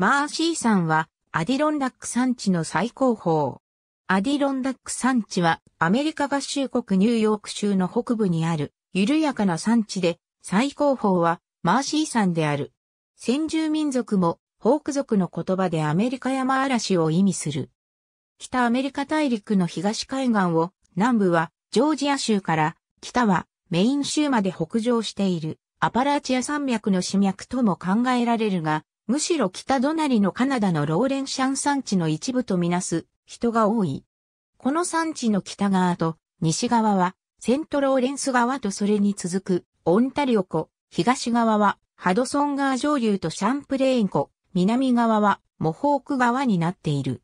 マーシー山はアディロンダック山地の最高峰。アディロンダック山地はアメリカ合衆国ニューヨーク州の北部にある緩やかな山地で最高峰はマーシー山である。先住民族もホーク族の言葉でアメリカ山嵐を意味する。北アメリカ大陸の東海岸を南部はジョージア州から北はメイン州まで北上しているアパラーチア山脈の市脈とも考えられるが、むしろ北隣のカナダのローレンシャン山地の一部とみなす人が多い。この山地の北側と西側はセントローレンス側とそれに続くオンタリオ湖、東側はハドソン川上流とシャンプレーン湖、南側はモホーク川になっている。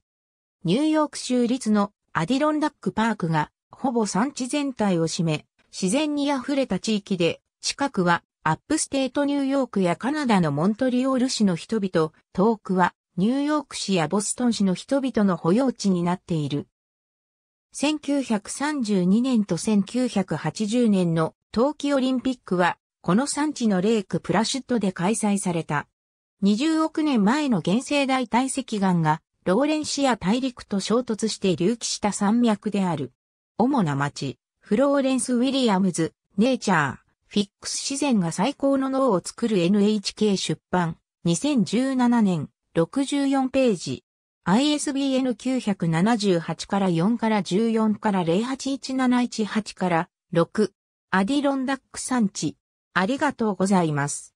ニューヨーク州立のアディロンダックパークがほぼ山地全体を占め、自然に溢れた地域で、近くはアップステートニューヨークやカナダのモントリオール市の人々、遠くはニューヨーク市やボストン市の人々の保養地になっている。1932年と1980年の冬季オリンピックは、この産地のレイクプラシュットで開催された。20億年前の原生代体石岩が、ローレンシア大陸と衝突して隆起した山脈である。主な町、フローレンス・ウィリアムズ、ネイチャー。フィックス自然が最高の脳を作る NHK 出版。2017年64ページ。ISBN 978から4から14から081718から6。アディロンダック産地。ありがとうございます。